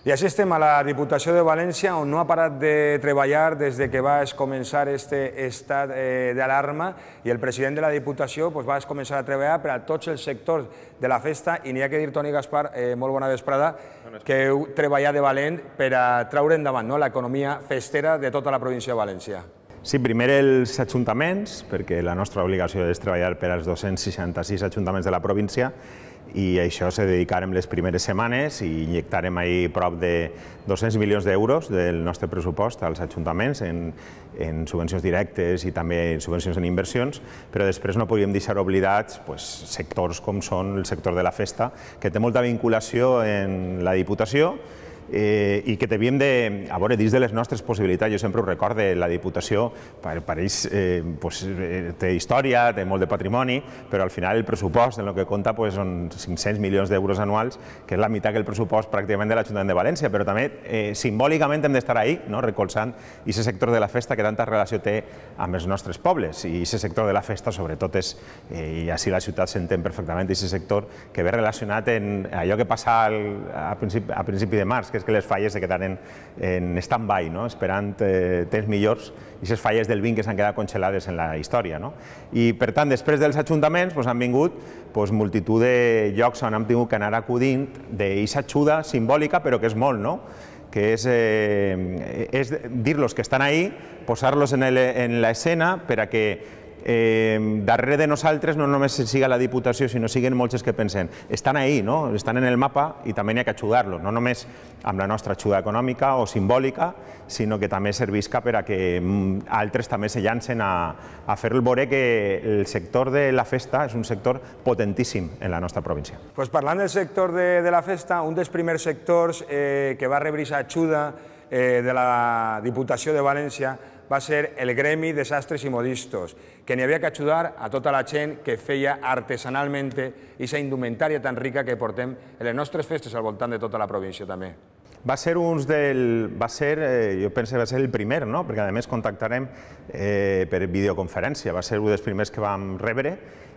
I així estem a la Diputació de València, on no ha parat de treballar des de que va es començar aquest estat eh, d'alarma i el president de la Diputació va es començar a treballar per a tots els sectors de la festa i n'hi ha que dir, Toni Gaspar, eh, molt bona vesprada, que heu treballat de valent per a traure endavant no, l'economia festera de tota la província de València. Sí, primer els ajuntaments, perquè la nostra obligació és treballar per als 266 ajuntaments de la província, i això se dedicarem les primeres setmanes i injectarem ahir prop de 200 milions d'euros del nostre pressupost als ajuntaments en, en subvencions directes i també en subvencions en inversions, però després no podíem deixar oblidats pues, sectors com són el sector de la festa, que té molta vinculació en la Diputació, eh, i que t'havíem de, a veure, dins de les nostres possibilitats, jo sempre ho recorde, la Diputació, per, per ells eh, pues, eh, té història, té molt de patrimoni, però al final el pressupost, en el que compta, pues, són 500 milions d'euros anuals, que és la meitat que el pressupost pràcticament de l'Ajuntament de València, però també eh, simbòlicament hem d'estar ahí, no? recolzant aquest sector de la festa que tanta relació té amb els nostres pobles, i aquest sector de la festa sobretot és, eh, i així la ciutat s'entén perfectament, aquest sector que ve relacionat en allò que passa al, a, principi, a principi de març, que és que les falles se quedaren en stand-by, no? esperant eh, temps millors, i les falles del vin que s'han quedat congelades en la història. No? I, per tant, després dels ajuntaments pues, han vingut pues, multitud de llocs on hem tingut que anar acudint d'aquesta ajuda simbòlica, però que és molt, no? que és, eh, és dir-los que estan ahí, posar-los en l'escena per a que eh, darrere de nosaltres no només siga la Diputació, sinó siguen molts que pensen estan ahí, no? estan en el mapa i també n'hi ha que ajudar-los, no només amb la nostra ajuda econòmica o simbòlica, sinó que també servisca per a que mm, altres també se llancen a, a fer el vore que el sector de la festa és un sector potentíssim en la nostra província. Pues parlant del sector de, de la festa, un dels primers sectors eh, que va rebre aquesta ajuda eh, de la Diputació de València va ser el Gremi de Sastres i Modistos, que n'hi havia que ajudar a tota la gent que feia artesanalment aquesta indumentària tan rica que portem en les nostres festes al voltant de tota la província també. Va ser uns del... va ser, eh, jo penso que va ser el primer, no? Perquè a més contactarem eh, per videoconferència, va ser un dels primers que vam rebre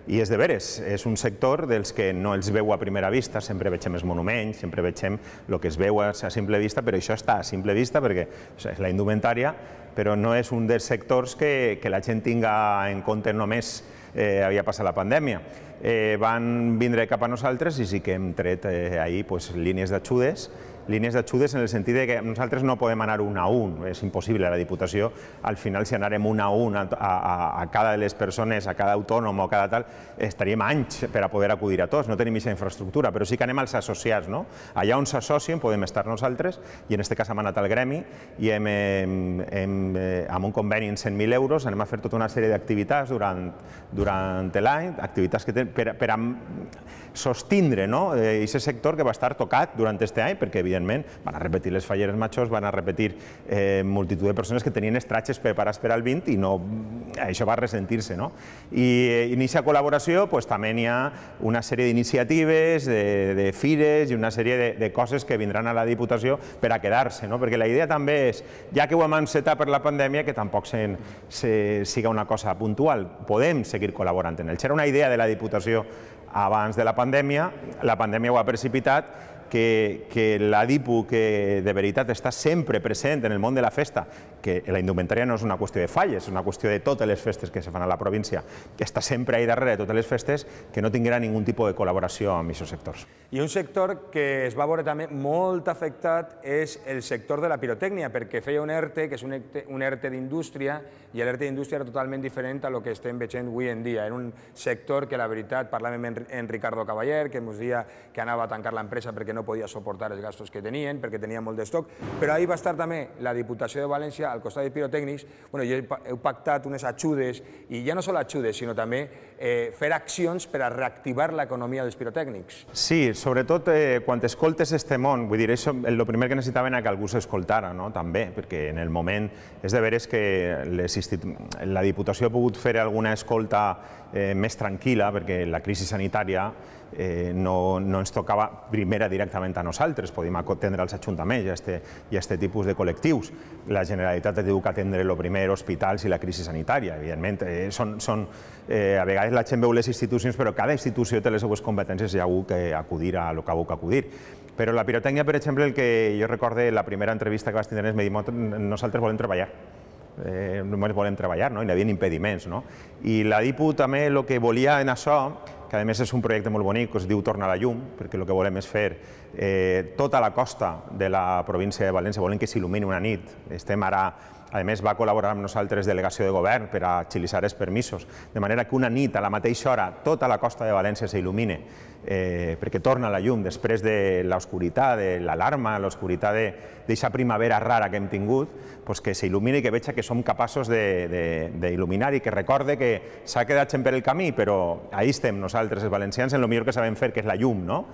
i és de veres, és un sector dels que no els veu a primera vista, sempre vegem els monuments, sempre vegem el que es veu a simple vista, però això està a simple vista perquè és la indumentària, però no és un dels sectors que, que la gent tinga en compte només eh, havia passat la pandèmia. Eh, van vindre cap a nosaltres i sí que hem tret eh, ahir pues, línies d'ajudes línies d'ajudes en el sentit que nosaltres no podem anar un a un, és impossible. La Diputació, al final, si anarem un a un a, a, a cada de les persones, a cada autònom o a cada tal, estaríem anys per a poder acudir a tots, no tenim aquesta infraestructura, però sí que anem als associats, no? Allà on s'associen podem estar nosaltres, i en aquest cas hem anat al gremi i hem, hem, hem, eh, amb un conveni en 100.000 euros anem a fer tota una sèrie d'activitats durant, durant l'any, activitats que ten, per, per a sostindre no? Eh, aquest sector que va estar tocat durant aquest any, perquè evidentment evidentment, van a repetir les falleres majors, van a repetir eh, multitud de persones que tenien estratges preparats per al 20 i no, això va ressentir-se. No? I en eh, aquesta col·laboració pues, també n'hi ha una sèrie d'iniciatives, de, de fires i una sèrie de, de coses que vindran a la Diputació per a quedar-se, no? perquè la idea també és, ja que ho hem encetat per la pandèmia, que tampoc se, se, siga una cosa puntual, podem seguir col·laborant en ells. Era una idea de la Diputació abans de la pandèmia, la pandèmia ho ha precipitat que, que DIPU, que de veritat està sempre present en el món de la festa, que la indumentària no és una qüestió de falles, és una qüestió de totes les festes que se fan a la província, que està sempre ahí darrere de totes les festes, que no tinguera ningú tipus de col·laboració amb aquests sectors. I un sector que es va veure també molt afectat és el sector de la pirotècnia, perquè feia un ERTE, que és un ERTE, d'indústria, i l'ERTE d'indústria era totalment diferent a lo que estem veient avui en dia. Era un sector que, la veritat, parlàvem amb en Ricardo Cavaller, que ens deia que anava a tancar l'empresa perquè no podia suportar els gastos que tenien, perquè tenia molt d'estoc, però ahir va estar també la Diputació de València al costat de pirotècnics, bueno, jo he pactat unes ajudes, i ja no solo ajudes, sinó també eh, fer accions per a reactivar l'economia dels pirotècnics. Sí, sobretot eh, quan escoltes este món, vull dir, això, el primer que necessitaven era que algú s'escoltara, no? també, perquè en el moment és de veres que les institu... la Diputació ha pogut fer alguna escolta eh, més tranquil·la, perquè la crisi sanitària eh, no, no ens tocava primera directament a nosaltres, podíem atendre als ajuntaments i aquest este, i este tipus de col·lectius. La Generalitat ha tingut que atendre el primer hospitals i la crisi sanitària, evidentment. Eh, són, són eh, a vegades la gent veu les institucions, però cada institució té les seues competències i hi ha algú que acudir a lo que ha hagut acudir. Però la pirotècnia, per exemple, el que jo recorde la primera entrevista que vas tindre és dir, nosaltres volem treballar eh, només volem treballar, no? i n'hi havia impediments. No? I la DIPU també el que volia en això, que a més és un projecte molt bonic, que es diu Torna la llum, perquè el que volem és fer eh, tota la costa de la província de València, volem que s'il·lumini una nit. Estem ara a més, va col·laborar amb nosaltres delegació de govern per a agilitzar els permisos, de manera que una nit, a la mateixa hora, tota la costa de València s'il·lumina, eh, perquè torna la llum després de l'oscuritat, de l'alarma, l'oscuritat d'aquesta primavera rara que hem tingut, que s'il·lumini i que veig que som capaços d'il·luminar i que recorde que s'ha quedat sempre el camí, però ahir estem nosaltres, els valencians, en el millor que sabem fer, que és la llum, no?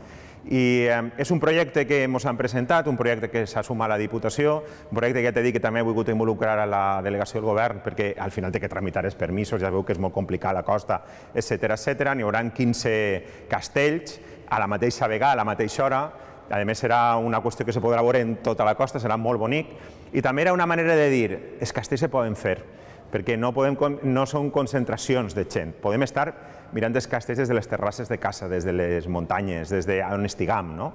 I eh, és un projecte que ens han presentat, un projecte que s'ha sumat a la Diputació, un projecte que ja t'he dit que també he volgut involucrar a la delegació del govern perquè al final té que tramitar els permisos, ja veu que és molt complicat la costa, etc etc. N'hi haurà 15 castells a la mateixa vegada, a la mateixa hora, a més serà una qüestió que se podrà veure en tota la costa, serà molt bonic, i també era una manera de dir, els castells se poden fer, perquè no, podem, no són concentracions de gent, podem estar mirant els castells des de les terrasses de casa, des de les muntanyes, des d'on de estigam. No?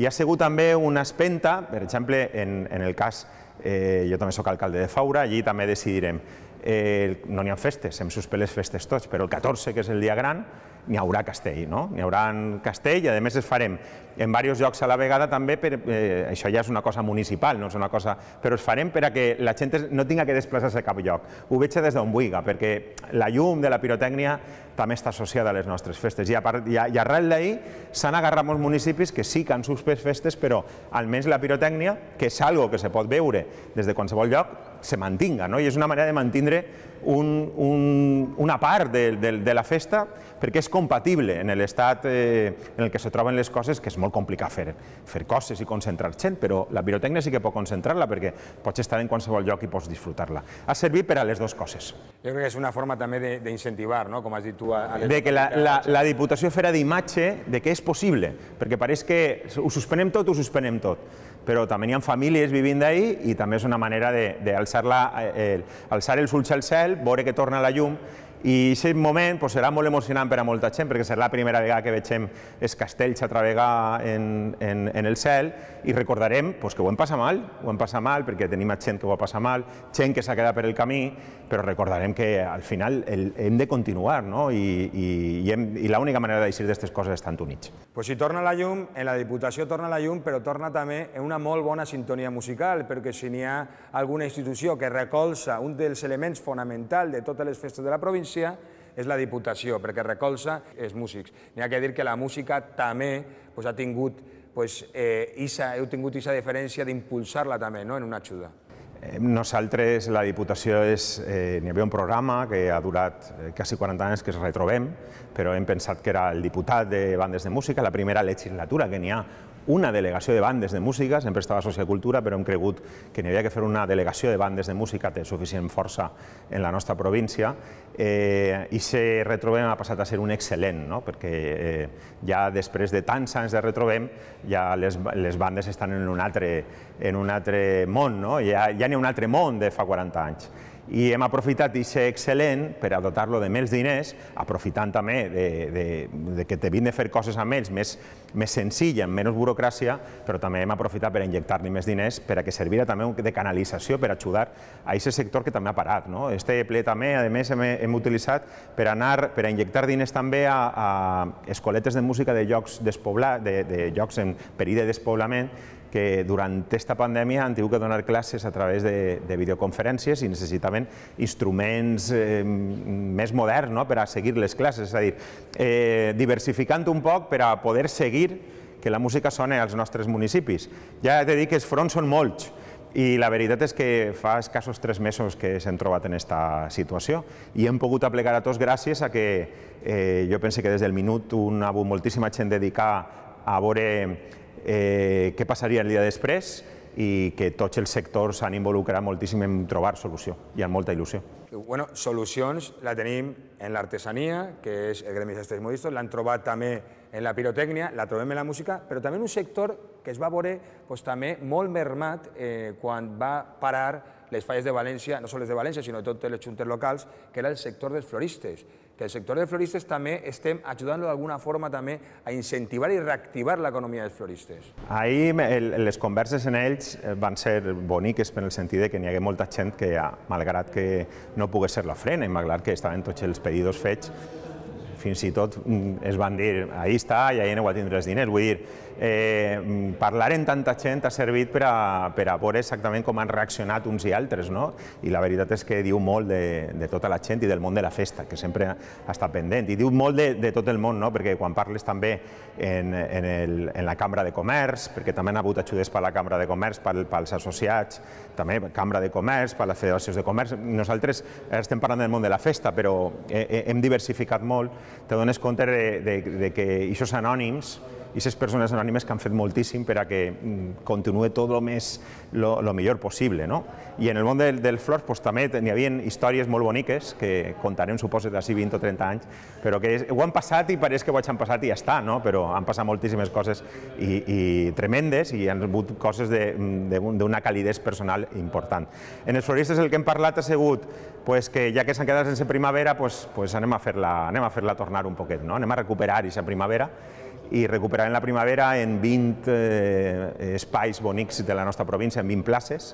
I ha sigut també una espenta, per exemple, en, en el cas, eh, jo també sóc alcalde de Faura, allí també decidirem, eh, no n'hi ha festes, hem suspès les festes tots, però el 14, que és el dia gran, n'hi haurà castell, no? N'hi haurà castell i a més es farem en diversos llocs a la vegada també, per, eh, això ja és una cosa municipal, no és una cosa... Però es farem per a que la gent no tinga que desplaçar-se a cap lloc. Ho veig des d'on vulgui, perquè la llum de la pirotècnia també està associada a les nostres festes. I, a part, i, i arrel d'ahir s'han agarrat molts municipis que sí que han suspès festes, però almenys la pirotècnia, que és algo que se pot veure des de qualsevol lloc, se mantinga, no? I és una manera de mantindre un, un, una part de, de, de la festa perquè és compatible en l'estat eh, en el que se troben les coses, que és molt complicat fer, fer coses i concentrar gent, però la pirotècnia sí que pot concentrar-la perquè pots estar en qualsevol lloc i pots disfrutar-la. Ha servit per a les dues coses. Jo crec que és una forma també d'incentivar, no? com has dit tu... A de que la, la, la Diputació farà d'imatge de que és possible, perquè pareix que ho suspenem tot, ho suspenem tot, però també hi ha famílies vivint d'ahir i també és una manera d'alçar eh, alçar els ulls al cel, veure que torna la llum i aquest moment pues, serà molt emocionant per a molta gent, perquè serà la primera vegada que vegem els castells atravegar en, en, en el cel i recordarem pues, que ho hem passat mal, ho hem passat mal perquè tenim gent que ho ha passat mal, gent que s'ha quedat per el camí però recordarem que al final el, hem de continuar no? i, i, i, hem, i l'única manera de dir d'aquestes coses és tant units. Pues si torna la llum, en la Diputació torna la llum, però torna també en una molt bona sintonia musical, perquè si n'hi ha alguna institució que recolza un dels elements fonamentals de totes les festes de la província, és la Diputació, perquè recolza els músics. N'hi ha que dir que la música també pues, ha tingut pues, eh, isa, heu tingut aquesta diferència d'impulsar-la també no? en una ajuda. Nosaltres, la Diputació, és, eh, hi havia un programa que ha durat eh, quasi 40 anys que es retrobem, però hem pensat que era el diputat de bandes de música, la primera legislatura que n'hi ha una delegació de bandes de música, sempre estava a Sociocultura, però hem cregut que n'hi havia que fer una delegació de bandes de música, té suficient força en la nostra província, eh, i se retrobem ha passat a ser un excel·lent, no? perquè eh, ja després de tants anys de retrobem, ja les, les bandes estan en un altre, en un altre món, no? ja, ja n'hi ha un altre món de fa 40 anys i hem aprofitat i ser excel·lent per a dotar-lo de més diners, aprofitant també de, de, de que t'havien de fer coses amb ells més, més senzilla, amb menys burocràcia, però també hem aprofitat per injectar-li més diners per a que servira també de canalització per ajudar a aquest sector que també ha parat. No? Este ple també, a més, hem, hem utilitzat per anar per a injectar diners també a, a escoletes de música de llocs, despobla, de, de llocs en perill de despoblament que durant aquesta pandèmia han tingut que donar classes a través de, de videoconferències i necessitaven instruments eh, més moderns no? per a seguir les classes, és a dir, eh, diversificant un poc per a poder seguir que la música sona als nostres municipis. Ja he de dir que els fronts són molts, i la veritat és que fa escassos tres mesos que s'hem trobat en aquesta situació i hem pogut aplegar a tots gràcies a que eh, jo pense que des del minut un ha hagut moltíssima gent dedicar a veure eh, què passaria el dia després i que tots els sectors s'han involucrat moltíssim en trobar solució i amb molta il·lusió. Bueno, solucions la tenim en l'artesania, que és el gremi d'estels modistos, l'han trobat també en la pirotècnia, la trobem en la música, però també en un sector que es va veure pues, també molt mermat eh, quan va parar les falles de València, no només de València, sinó de totes les juntes locals, que era el sector dels floristes que el sector de floristes també estem ajudant-lo d'alguna forma també a incentivar i reactivar l'economia dels floristes. Ahir les converses en ells eh, van ser boniques per el sentit de que n'hi hagués molta gent que, malgrat que no pogués ser la frena i malgrat que estaven tots els pedidos fets, fins i tot mm, es van dir, ahir està i ahir no a tindre els diners. Vull dir, eh, parlar en tanta gent ha servit per a, per a veure exactament com han reaccionat uns i altres, no? I la veritat és que diu molt de, de tota la gent i del món de la festa, que sempre ha estat pendent. I diu molt de, de tot el món, no? Perquè quan parles també en, en, el, en la Cambra de Comerç, perquè també han hagut ajudes per la Cambra de Comerç, pel, pels associats, també Cambra de Comerç, per les federacions de comerç. Nosaltres estem parlant del món de la festa, però eh, eh, hem diversificat molt dones compte de, de, de que aquests anònims i aquestes persones anònimes que han fet moltíssim per a que mm, continuï tot el més, lo, lo millor possible. No? I en el món del, del flors pues, també n'hi havia històries molt boniques que contarem, suposo, d'ací 20 o 30 anys, però que és, ho han passat i pareix que ho han passat i ja està, no? però han passat moltíssimes coses i, i tremendes i han hagut coses d'una calidez personal important. En els floristes el que hem parlat ha sigut pues, que ja que s'han quedat sense primavera, pues, pues anem a fer-la fer, -la, anem a fer -la tornar un poquet, no? anem a recuperar aquesta primavera i recuperarem la primavera en 20 eh, espais bonics de la nostra província, en 20 places,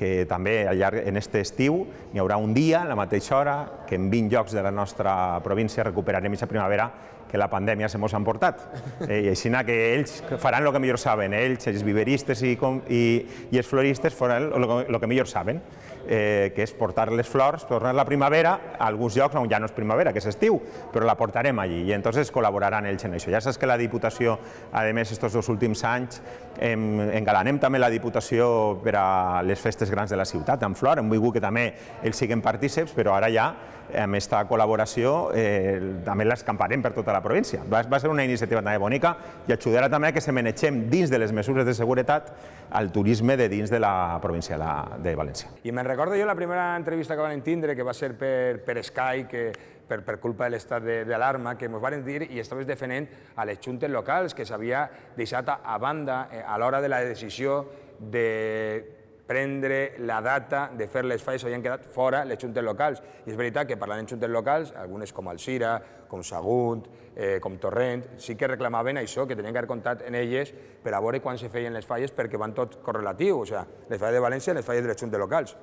que també al llarg, en aquest estiu hi haurà un dia, a la mateixa hora, que en 20 llocs de la nostra província recuperarem aquesta primavera que la pandèmia se mos han portat. Eh, I així que ells faran el que millor saben, ells, els viveristes i, com, i, i els floristes faran el que millor saben, eh, que és portar les flors, tornar la primavera a alguns llocs on ja no és primavera, que és estiu, però la portarem allí i entonces col·laboraran ells en això. Ja saps que la Diputació, a més, aquests dos últims anys, em, engalanem també la Diputació per a les festes grans de la ciutat, amb flor, hem volgut que també ells siguin partíceps, però ara ja, amb aquesta col·laboració, eh, també l'escamparem per tota la la província. Va, va ser una iniciativa també bonica i ajudarà també que se menegem dins de les mesures de seguretat al turisme de dins de la província de València. I me'n recordo jo la primera entrevista que van tindre, que va ser per, per Sky, que per, per culpa de l'estat d'alarma, que ens van dir i estaves defendent a les juntes locals que s'havia deixat a banda eh, a l'hora de la decisió de prendre la data de fer les falles havien quedat fora les juntes locals. I és veritat que parlant en juntes locals, algunes com Alcira, com Sagunt, eh, com Torrent, sí que reclamaven això, que tenien que haver comptat en elles per a veure quan se feien les falles perquè van tot correlatiu, o sigui, les falles de València i les falles de les juntes locals.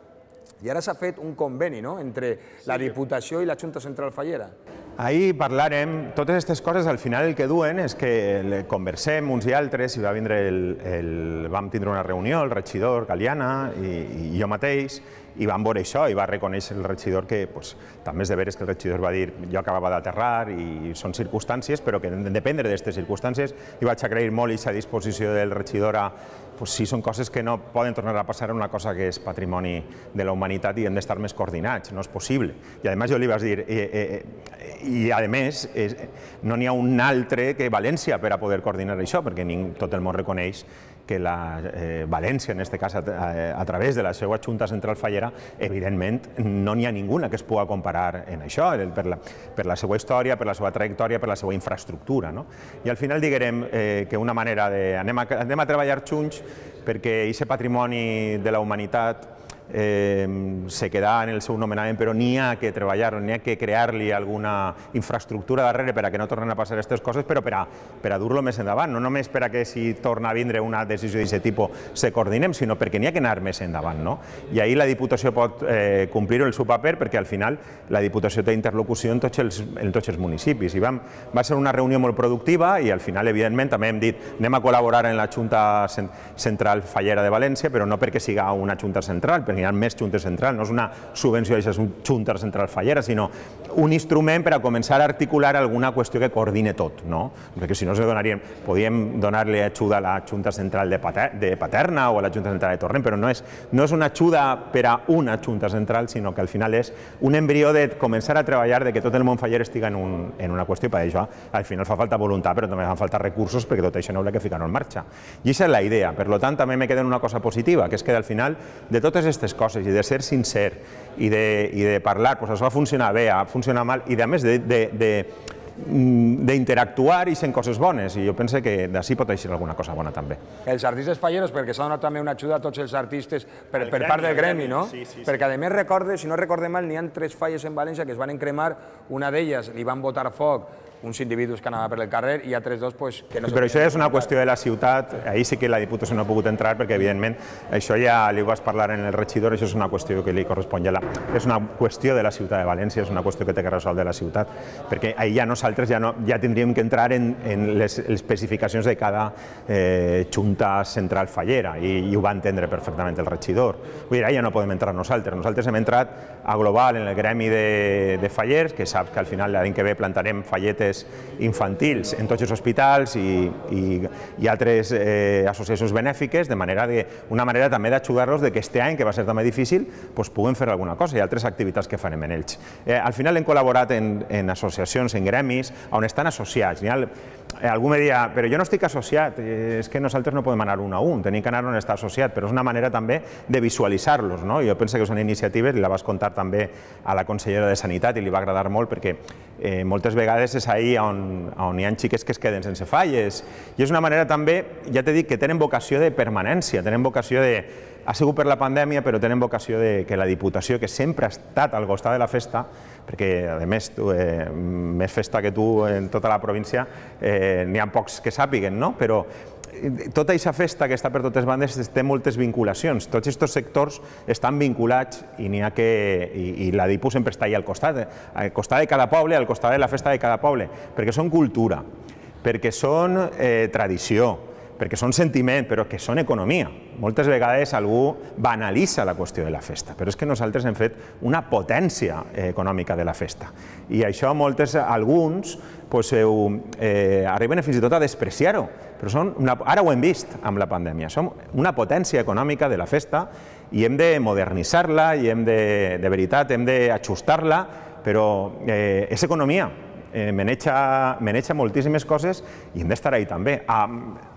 I ara s'ha fet un conveni no? entre la Diputació i la Junta Central Fallera. Ahir parlarem, totes aquestes coses al final el que duen és que conversem uns i altres, i va vindre el, el, vam tindre una reunió, el regidor Galiana i, i jo mateix, i vam veure això i va reconèixer el regidor que pues, també és de veres que el regidor va dir jo acabava d'aterrar i són circumstàncies però que hem de dependre d'aquestes circumstàncies i vaig agrair molt aquesta disposició del regidor a, pues, sí, són coses que no poden tornar a passar en una cosa que és patrimoni de la humanitat i hem d'estar més coordinats, no és possible. I a més jo li vaig dir, eh, eh, eh i a més eh, no n'hi ha un altre que València per a poder coordinar això, perquè ningú, tot el món reconeix que la eh, València, en aquest cas, eh, a, través de la seva Junta Central Fallera, evidentment no n'hi ha ninguna que es pugui comparar en això, per la, per la seva història, per la seva trajectòria, per la seva infraestructura. No? I al final diguem eh, que una manera de... Anem a, anem a treballar junts perquè aquest patrimoni de la humanitat eh, se queda en el seu nomenament, però n'hi ha que treballar, n'hi ha que crear-li alguna infraestructura darrere per a que no tornen a passar aquestes coses, però per a, dur-lo més endavant, no només per a que si torna a vindre una decisió d'aquest tipus se coordinem, sinó perquè n'hi ha que anar més endavant. No? I ahir la Diputació pot eh, complir el seu paper perquè al final la Diputació té interlocució en tots els, els municipis. I vam, va ser una reunió molt productiva i al final, evidentment, també hem dit anem a col·laborar en la Junta Central Fallera de València, però no perquè siga una Junta Central, perquè hi ha més juntes centrals, no és una subvenció d'aquestes juntes centrals falleres, sinó un instrument per a començar a articular alguna qüestió que coordine tot, no? Perquè si no se donaríem, podíem donar-li ajuda a la Junta Central de, de Paterna o a la Junta Central de Torrent, però no és, no és una ajuda per a una Junta Central, sinó que al final és un embrió de començar a treballar de que tot el món faller estiga en, un, en una qüestió i per això al final fa falta voluntat, però també fan falta recursos perquè tot això no haurà que ficar en marxa. I això és la idea, per tant també me queda una cosa positiva, que és que al final de totes aquestes aquestes coses i de ser sincer i de, i de parlar, doncs això va funcionar bé, ha funcionat mal, i a més de, de, de mm, d'interactuar i sent coses bones, i jo pense que d'ací pot eixir alguna cosa bona també. Els artistes falleros, perquè s'ha donat també una ajuda a tots els artistes per, el per gremi, part del gremi, gremi no? Sí, sí, perquè sí. a més recorde, si no recorde mal, n'hi ha tres falles en València que es van cremar, una d'elles li van botar foc, uns individus que anaven per el carrer i altres dos pues, que no... Però això ja és una qüestió de la ciutat, ahir sí que la Diputació no ha pogut entrar perquè evidentment això ja li ho vas parlar en el regidor, això és una qüestió que li correspon ja la... És una qüestió de la ciutat de València, és una qüestió que té que resoldre la ciutat, perquè ahir ja nosaltres ja, no, ja tindríem que entrar en, en les especificacions de cada eh, junta central fallera i, i ho va entendre perfectament el regidor. Vull dir, ahir ja no podem entrar nosaltres, nosaltres hem entrat a Global en el gremi de, de fallers, que saps que al final l'any que ve plantarem falletes infantils en tots els hospitals i, i, i altres eh, associacions benèfiques, de manera de, una manera també d'ajudar-los de que este any, que va ser també difícil, doncs puguem fer alguna cosa i altres activitats que farem en ells. Eh, al final hem col·laborat en, en associacions, en gremis, on estan associats. N'hi ha Eh, algú me dirà, però jo no estic associat, eh, és que nosaltres no podem anar un a un, tenim que anar on està associat, però és una manera també de visualitzar-los. No? Jo penso que són iniciatives, i la vas contar també a la consellera de Sanitat i li va agradar molt perquè eh, moltes vegades és ahir on, on hi ha xiques que es queden sense falles. I és una manera també, ja t'he dit, que tenen vocació de permanència, tenen vocació de, ha sigut per la pandèmia, però tenen vocació de que la Diputació, que sempre ha estat al costat de la festa, perquè, a més, tu, eh, més festa que tu en tota la província, eh, n'hi ha pocs que sàpiguen, no? Però eh, tota aquesta festa que està per totes bandes té moltes vinculacions. Tots aquests sectors estan vinculats i n'hi ha que... I, i la DIPU sempre està allà al costat, al costat de cada poble, al costat de la festa de cada poble, perquè són cultura, perquè són eh, tradició, perquè són sentiment, però que són economia. Moltes vegades algú banalitza la qüestió de la festa, però és que nosaltres hem fet una potència eh, econòmica de la festa. I això moltes, alguns pues, doncs, eh, arriben fins i tot a despreciar-ho, però són una, ara ho hem vist amb la pandèmia, som una potència econòmica de la festa i hem de modernitzar-la i hem de, de veritat, hem d'ajustar-la, però eh, és economia, eh, me moltíssimes coses i hem d'estar ahí també. A,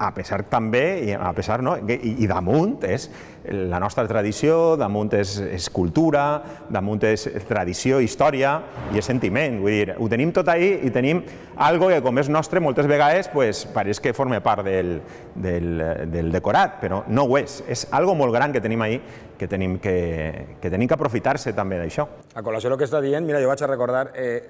a pesar també, i a pesar no, i, i damunt és la nostra tradició, damunt és, és cultura, damunt és tradició, història i és sentiment. Vull dir, ho tenim tot ahí i tenim algo que com és nostre moltes vegades pues, pareix que forma part del, del, del decorat, però no ho és. És algo molt gran que tenim ahí que tenim que, que, tenim que aprofitar-se també d'això. A col·lació del que està dient, mira, jo vaig a recordar eh,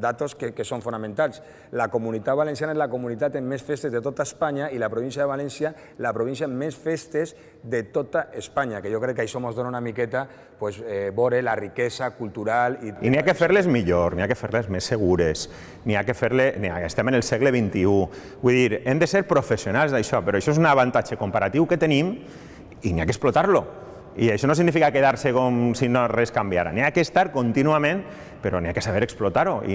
datos que, que són fonamentals. La comunitat valenciana és la comunitat amb més festes de tota Espanya i la província de València la província amb més festes de tota Espanya, que jo crec que això ens dona una miqueta pues, eh, vore la riquesa cultural... I, I n'hi ha que fer-les millor, n'hi ha que fer-les més segures, n'hi ha que fer-les... Estem en el segle XXI. Vull dir, hem de ser professionals d'això, però això és un avantatge comparatiu que tenim i n'hi ha que explotar-lo. I això no significa quedar-se com si no res canviara. N'hi ha que estar contínuament, però n'hi ha que saber explotar-ho. I,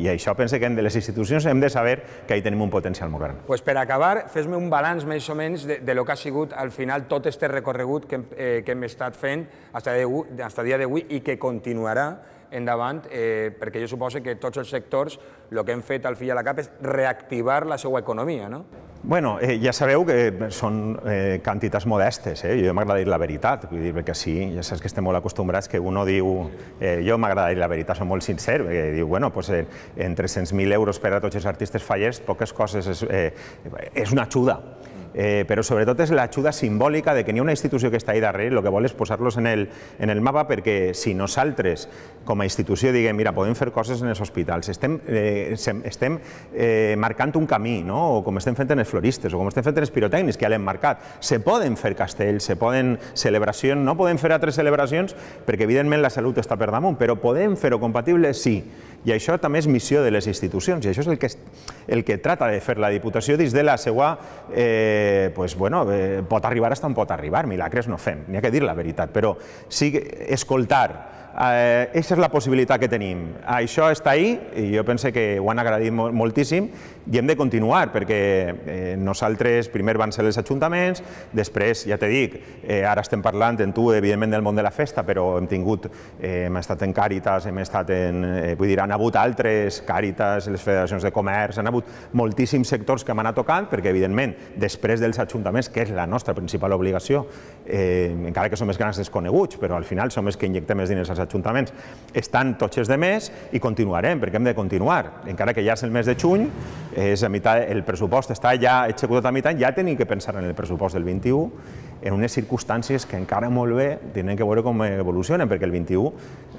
I això penso que hem de les institucions hem de saber que hi tenim un potencial molt gran. Pues per acabar, fes-me un balanç més o menys de, de lo que ha sigut al final tot este recorregut que, hem, eh, que hem estat fent fins a dia d'avui i que continuarà endavant, eh, perquè jo suposo que tots els sectors el que hem fet al fill a la cap és reactivar la seva economia, no? Bueno, eh, ja sabeu que eh, són eh, quantitats modestes, eh? jo m'agrada dir la veritat, vull dir, que sí, ja saps que estem molt acostumbrats que un diu, eh, jo m'agrada dir la veritat, som molt sincer, perquè diu, bueno, pues, eh, en 300.000 euros per a tots els artistes fallers, poques coses, és, eh, és una ajuda eh, però sobretot és l'ajuda simbòlica de que n'hi ha una institució que està ahí darrere, el que vol és posar-los en, el, en el mapa perquè si nosaltres, com a institució, diguem, mira, podem fer coses en els hospitals, estem, eh, estem eh, marcant un camí, no? o com estem fent en els floristes, o com estem fent en els pirotècnics, que ja l'hem marcat. Se poden fer castells, se poden celebracions, no podem fer altres celebracions perquè evidentment la salut està per damunt, però podem fer-ho compatible, sí. I això també és missió de les institucions, i això és el que, el que trata de fer la Diputació dins de la seva, eh, pues, bueno, eh, pot arribar hasta on pot arribar, milagres no fem, n'hi ha que dir la veritat, però sí escoltar, eh, aquesta és la possibilitat que tenim, això està ahí, i jo pense que ho han agradat moltíssim, i hem de continuar, perquè eh, nosaltres primer van ser els ajuntaments, després, ja te dic, eh, ara estem parlant en tu, evidentment, del món de la festa, però hem tingut, eh, hem estat en Càritas, hem estat en, eh, vull dir, han hagut altres, Càritas, les federacions de comerç, han hagut moltíssims sectors que m'han anat tocant, perquè, evidentment, després dels ajuntaments, que és la nostra principal obligació, eh, encara que som els grans desconeguts, però al final som els que injectem els diners als ajuntaments, estan tots els de més i continuarem, perquè hem de continuar. Encara que ja és el mes de juny, és a mitad, el pressupost està ja executat a mitad, ja tenim que pensar en el pressupost del 21, en unes circumstàncies que encara molt bé tenen que veure com evolucionen, perquè el 21,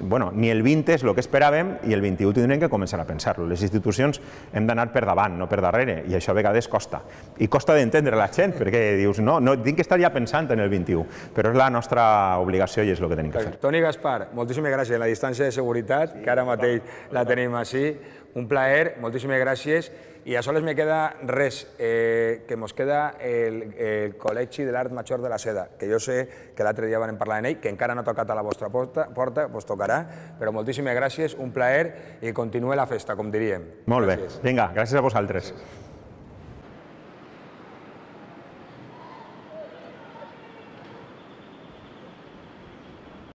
bueno, ni el 20 és el que esperàvem i el 21 tindrem que començar a pensar-lo. Les institucions hem d'anar per davant, no per darrere, i això a vegades costa. I costa d'entendre la gent, perquè dius, no, no, tinc que estar ja pensant en el 21, però és la nostra obligació i és el que tenim que fer. Toni Gaspar, moltíssimes gràcies. La distància de seguretat, que ara mateix la tenim així, un placer, moltíssimes gràcies. y a soles me queda res, eh, que mos queda el, el del Art l'Art de la Seda, que yo sé que la dia en parlar de ell, que encara no ha la vuestra porta, vos tocarà, pero moltíssimes gràcies, un plaer y continúe la festa, com dirían Molt Venga, gracias a vosaltres.